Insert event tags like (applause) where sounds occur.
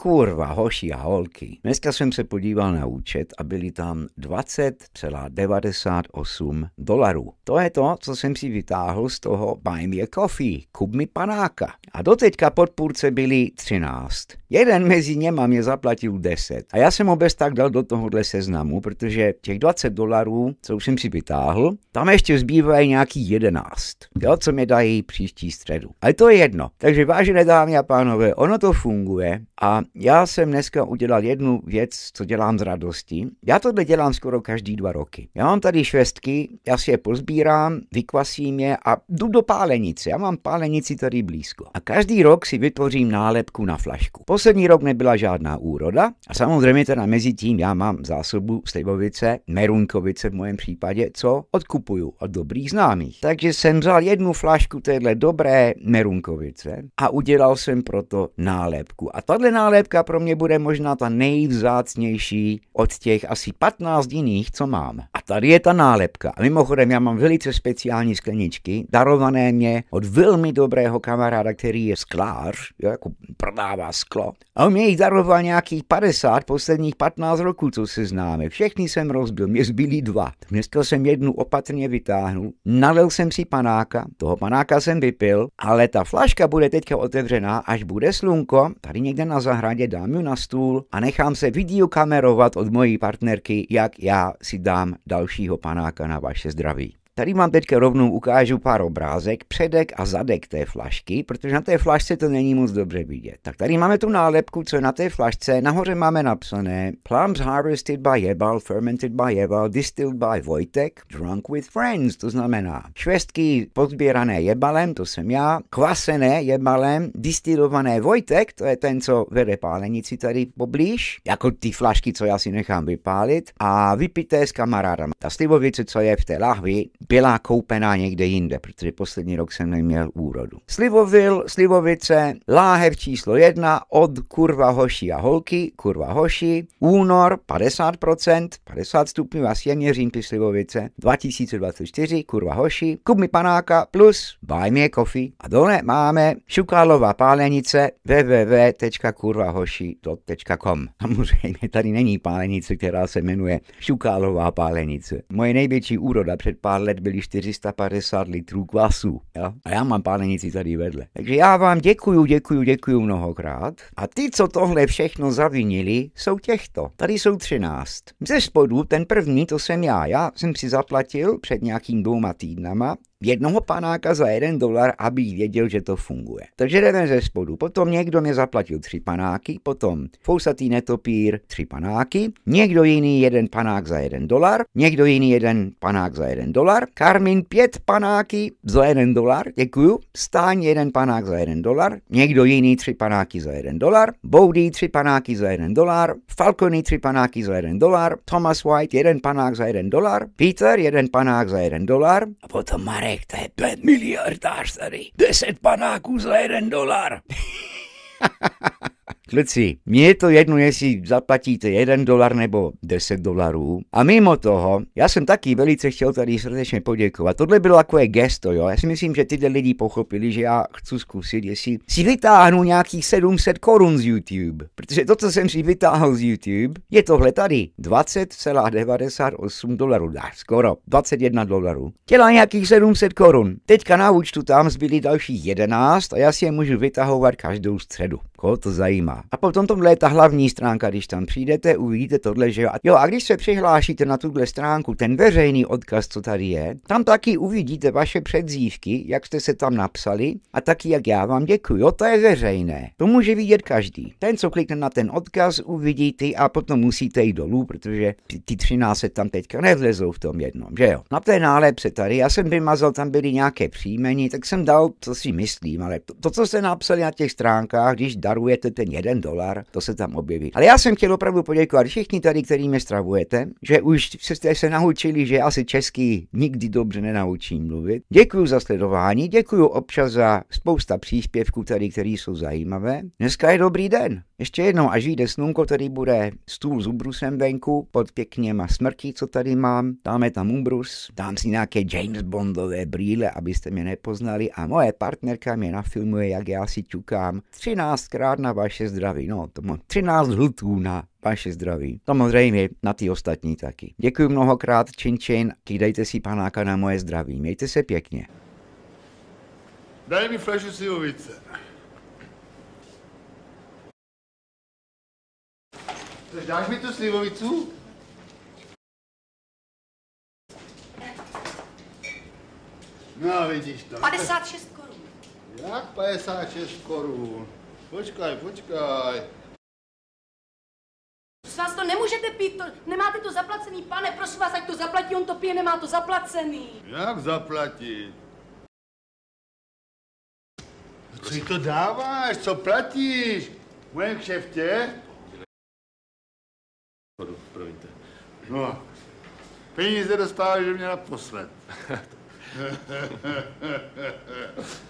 Kurva, hoši a holky. Dneska jsem se podíval na účet a byly tam 20,98 dolarů. To je to, co jsem si vytáhl z toho Buy me a coffee, kup mi panáka. A doteďka podpůrce byly 13. Jeden mezi něma mě zaplatil 10. A já jsem ho bez tak dal do tohohle seznamu, protože těch 20 dolarů, co už jsem si vytáhl, tam ještě zbývají nějaký 11. Jo, co mě dají příští středu. Ale to je jedno. Takže vážené dámy a pánové, ono to funguje a já jsem dneska udělal jednu věc, co dělám s radostí. Já tohle dělám skoro každý dva roky. Já mám tady švestky, já si je pozbírám, vykvasím je a jdu do pálenice. Já mám pálenici tady blízko. A každý rok si vytvořím nálepku na flašku. Poslední rok nebyla žádná úroda a samozřejmě teda mezi tím já mám zásobu slivovice, merunkovice v mém případě, co odkupuju od dobrých známých. Takže jsem vzal jednu flašku téhle dobré merunkovice a udělal jsem proto nálepku. A tahle nálepka kolébka pro mě bude možná ta nejvzácnější od těch asi 15 jiných, co mám. A tady je ta nálepka. A mimochodem, já mám velice speciální skleničky, darované mě od velmi dobrého kamaráda, který je sklář, jo, jako prodává sklo. A on mě jich daroval nějakých 50 posledních 15 roků, co se známe. Všechny jsem rozbil, mě zbyly dva. Dneska jsem jednu opatrně vytáhnul, nalil jsem si panáka, toho panáka jsem vypil, ale ta flaška bude teďka otevřená, až bude slunko, tady někde na zahradě rádě dám ju na stůl a nechám se videokamerovat od mojí partnerky, jak já si dám dalšího panáka na vaše zdraví. Tady mám teďka rovnou ukážu pár obrázek, předek a zadek té flašky, protože na té flašce to není moc dobře vidět. Tak tady máme tu nálepku, co je na té flašce, nahoře máme napsané Plums harvested by Jebal, fermented by Jebal, distilled by Vojtek, drunk with friends, to znamená švestky pozbírané Jebalem, to jsem já, kvasené Jebalem, distilované Vojtek, to je ten, co vede pálenici tady poblíž, jako ty flašky, co já si nechám vypálit, a vypité s kamarádama. Ta slivovice, co je v té lahvi, byla koupená někde jinde, protože poslední rok jsem neměl úrodu. Slivovil, Slivovice, láhev číslo jedna od kurva hoši a holky, kurva hoši, únor 50%, 50 stupňů a sjemně ty Slivovice, 2024, kurva hoši, kup mi panáka plus buy me coffee. A dole máme šukálová pálenice www.kurvahoši.com. Samozřejmě tady není pálenice, která se jmenuje Šukálová pálenice. Moje největší úroda před pár let byly 450 litrů kvasu. Ja? A já mám pálenici tady vedle. Takže já vám děkuju, děkuju, děkuju mnohokrát. A ty, co tohle všechno zavinili, jsou těchto. Tady jsou 13. Ze spodu ten první, to jsem já. Já jsem si zaplatil před nějakým dvouma týdnama jednoho panáka za jeden dolar, aby věděl, že to funguje. Takže jdeme ze spodu. Potom někdo mě zaplatil tři panáky, potom fousatý netopír tři panáky, někdo jiný jeden panák za jeden dolar, někdo jiný jeden panák za jeden dolar, Karmin pět panáky za jeden dolar, děkuju, stáň jeden panák za jeden dolar, někdo jiný tři panáky za jeden dolar, Boudy tři panáky za jeden dolar, Falcony tři panáky za jeden dolar, Thomas White jeden panák za jeden dolar, Peter jeden panák za jeden dolar a potom Marek projekt 70 milliárd darsari, 10 panáků za jeden Kluci, mně je to jedno, jestli zaplatíte 1 dolar nebo 10 dolarů. A mimo toho, já jsem taky velice chtěl tady srdečně poděkovat. Tohle bylo takové gesto, jo. Já si myslím, že tyhle lidi pochopili, že já chci zkusit, jestli si vytáhnu nějakých 700 korun z YouTube. Protože to, co jsem si vytáhl z YouTube, je tohle tady. 20,98 dolarů, skoro 21 dolarů. Těla nějakých 700 korun. Teďka na účtu tam zbyly dalších 11 a já si je můžu vytahovat každou středu. Koho jako to zajímá? A potom tohle je ta hlavní stránka, když tam přijdete, uvidíte tohle, že jo. Jo, a když se přihlášíte na tuhle stránku, ten veřejný odkaz, co tady je, tam taky uvidíte vaše předzívky, jak jste se tam napsali a taky jak já vám děkuji. Jo, to je veřejné. To může vidět každý. Ten, co klikne na ten odkaz, uvidí ty a potom musíte jít dolů, protože ty 13 se tam teďka nevlezou v tom jednom, že jo. Na té nálepce tady, já jsem vymazal, tam byly nějaké příjmení, tak jsem dal, co si myslím, ale to, to co se napsali na těch stránkách, když dá darujete ten jeden dolar, to se tam objeví. Ale já jsem chtěl opravdu poděkovat všichni tady, který mě stravujete, že už jste se naučili, že asi český nikdy dobře nenaučím mluvit. Děkuji za sledování, děkuji občas za spousta příspěvků tady, které jsou zajímavé. Dneska je dobrý den. Ještě jednou, až vyjde slunko, tady bude stůl s ubrusem venku, pod pěkněma smrti, co tady mám, dáme tam ubrus, dám si nějaké James Bondové brýle, abyste mě nepoznali a moje partnerka mě nafilmuje, jak já si ťukám 13krát na vaše zdraví, no to mám 13 hltů na vaše zdraví. Samozřejmě na ty ostatní taky. Děkuji mnohokrát, čin čin, kýdejte si panáka na moje zdraví, mějte se pěkně. Daj mi flešu slivovice. Což dáš mi tu slivovicu? No, vidíš to. 56 korun. Jak 56 korun? Počkaj, počkaj. Prosím vás, to nemůžete pít, to, nemáte to zaplacený, pane, prosím vás, ať to zaplatí, on to pije, nemá to zaplacený. Jak zaplatit? Co jí to dáváš, co platíš? V mojem kšeftě Chodu, promiňte. No a peníze dostáváš, že mě naposled. (laughs)